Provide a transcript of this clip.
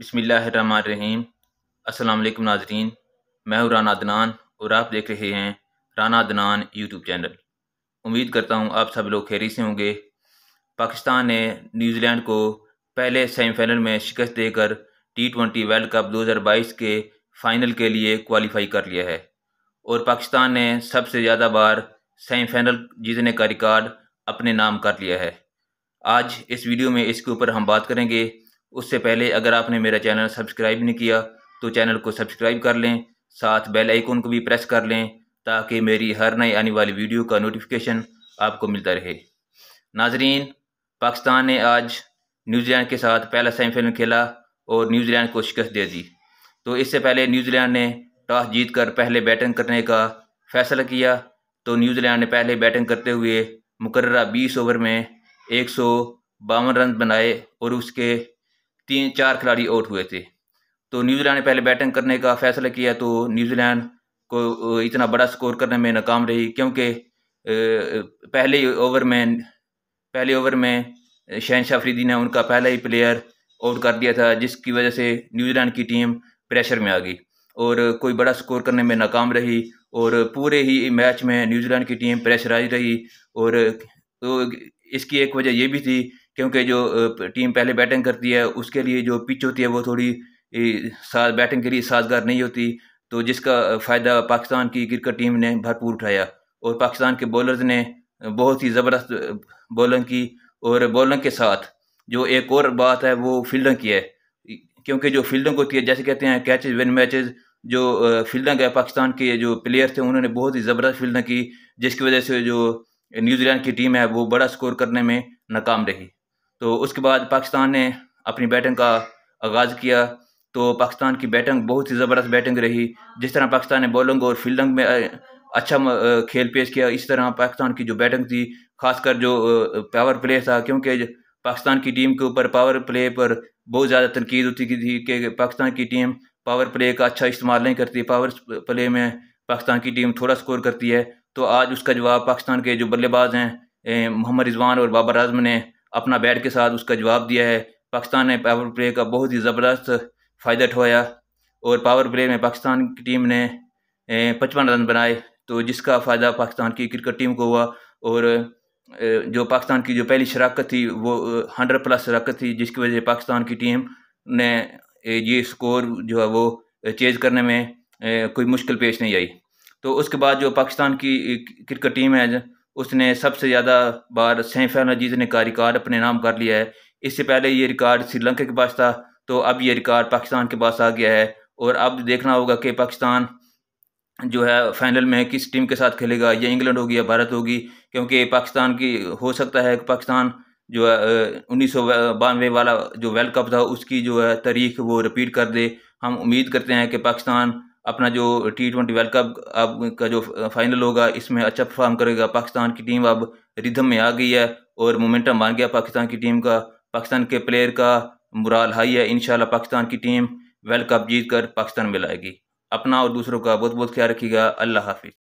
बसमीम असल नाजरीन मैं हूँ राना अदनान और आप देख रहे हैं राना अदनान यूट्यूब चैनल उम्मीद करता हूँ आप सब लोग खैरी से होंगे पाकिस्तान ने न्यूजीलैंड को पहले सेमीफाइनल में शिकस्त देकर टी ट्वेंटी वर्ल्ड कप 2022 के फ़ाइनल के लिए क्वालिफाई कर लिया है और पाकिस्तान ने सबसे ज़्यादा बार सेमीफाइनल जीतने का रिकॉर्ड अपने नाम कर लिया है आज इस वीडियो में इसके ऊपर हम बात करेंगे उससे पहले अगर आपने मेरा चैनल सब्सक्राइब नहीं किया तो चैनल को सब्सक्राइब कर लें साथ बेल आइकन को भी प्रेस कर लें ताकि मेरी हर नई आने वाली वीडियो का नोटिफिकेशन आपको मिलता रहे नाजरीन पाकिस्तान ने आज न्यूजीलैंड के साथ पहला सेमीफाइनल खेला और न्यूजीलैंड को शिकस्त दे दी तो इससे पहले न्यूजीलैंड ने टॉस जीतकर पहले बैटिंग करने का फैसला किया तो न्यूजीलैंड ने पहले बैटिंग करते हुए मुकर्रा बीस ओवर में एक सौ रन बनाए और उसके तीन चार खिलाड़ी आउट हुए थे तो न्यूजीलैंड ने पहले बैटिंग करने का फैसला किया तो न्यूजीलैंड को इतना बड़ा स्कोर करने में नाकाम रही क्योंकि पहले ओवर में पहले ओवर में शहनशाह फरीदी ने उनका पहला ही प्लेयर आउट कर दिया था जिसकी वजह से न्यूजीलैंड की टीम प्रेशर में आ गई और कोई बड़ा स्कोर करने में नाकाम रही और पूरे ही मैच में न्यूजीलैंड की टीम प्रेशराइज रही और तो इसकी एक वजह यह भी थी क्योंकि जो टीम पहले बैटिंग करती है उसके लिए जो पिच होती है वो थोड़ी बैटिंग के लिए साजगार नहीं होती तो जिसका फ़ायदा पाकिस्तान की क्रिकेट टीम ने भरपूर उठाया और पाकिस्तान के बॉलर्स ने बहुत ही ज़बरदस्त बॉलिंग की और बॉलिंग के साथ जो एक और बात है वो फील्डिंग की है क्योंकि जो फील्डिंग होती है जैसे कहते हैं कैचेज विन मैचेज जो फील्डिंग है पाकिस्तान के जो प्लेयर थे उन्होंने बहुत ही ज़बरदस्त फील्डिंग की जिसकी वजह से जो न्यूजीलैंड की टीम है वो बड़ा स्कोर करने में नाकाम रही तो उसके बाद पाकिस्तान ने अपनी बैटिंग का आगाज़ किया तो पाकिस्तान की बैटिंग बहुत ही ज़बरदस्त बैटिंग रही जिस तरह पाकिस्तान ने बॉलिंग और फील्डिंग में अच्छा खेल पेश किया इस तरह पाकिस्तान की जो बैटिंग थी खासकर जो पावर प्ले था क्योंकि पाकिस्तान की टीम के ऊपर पावर प्ले पर बहुत ज़्यादा तनकीद होती थी कि पाकिस्तान की टीम पावर प्ले का अच्छा इस्तेमाल नहीं करती पावर प्ले में पाकिस्तान की टीम थोड़ा स्कोर करती है तो आज उसका जवाब पाकिस्तान के जो बल्लेबाज हैं मोहम्मद रिजवान और बाबर आजम ने अपना बैट के साथ उसका जवाब दिया है पाकिस्तान ने पावर प्ले का बहुत ही ज़बरदस्त फ़ायदा उठवाया और पावर प्ले में पाकिस्तान की टीम ने पचपन रन बनाए तो जिसका फ़ायदा पाकिस्तान की क्रिकेट टीम को हुआ और जो पाकिस्तान की जो पहली शराकत थी वो हंड्रेड प्लस शराकत थी जिसकी वजह से पाकिस्तान की टीम ने ये स्कोर जो है वो चेज करने में कोई मुश्किल पेश नहीं आई तो उसके बाद जो पाकिस्तान की क्रिकेट टीम है उसने सबसे ज़्यादा बार अजीज जीतने का रिकार्ड अपने नाम कर लिया है इससे पहले ये रिकार्ड श्रीलंका के पास था तो अब ये रिकार्ड पाकिस्तान के पास आ गया है और अब देखना होगा कि पाकिस्तान जो है फाइनल में किस टीम के साथ खेलेगा या इंग्लैंड होगी या भारत होगी क्योंकि पाकिस्तान की हो सकता है कि पाकिस्तान जो है उन्नीस सौ बानवे वाला जो वर्ल्ड कप था उसकी जो है तारीख वो रिपीट कर दे हम उम्मीद करते हैं कि पाकिस्तान अपना जो टी ट्वेंटी वर्ल्ड कप अब का जो फाइनल होगा इसमें अच्छा परफॉर्म करेगा पाकिस्तान की टीम अब रिदम में आ गई है और मोमेंटम बन गया पाकिस्तान की टीम का पाकिस्तान के प्लेयर का मुराल हाई है इन पाकिस्तान की टीम वर्ल्ड कप जीत कर पाकिस्तान में लाएगी अपना और दूसरों का बहुत बहुत ख्याल रखिएगा अल्लाह हाफिज़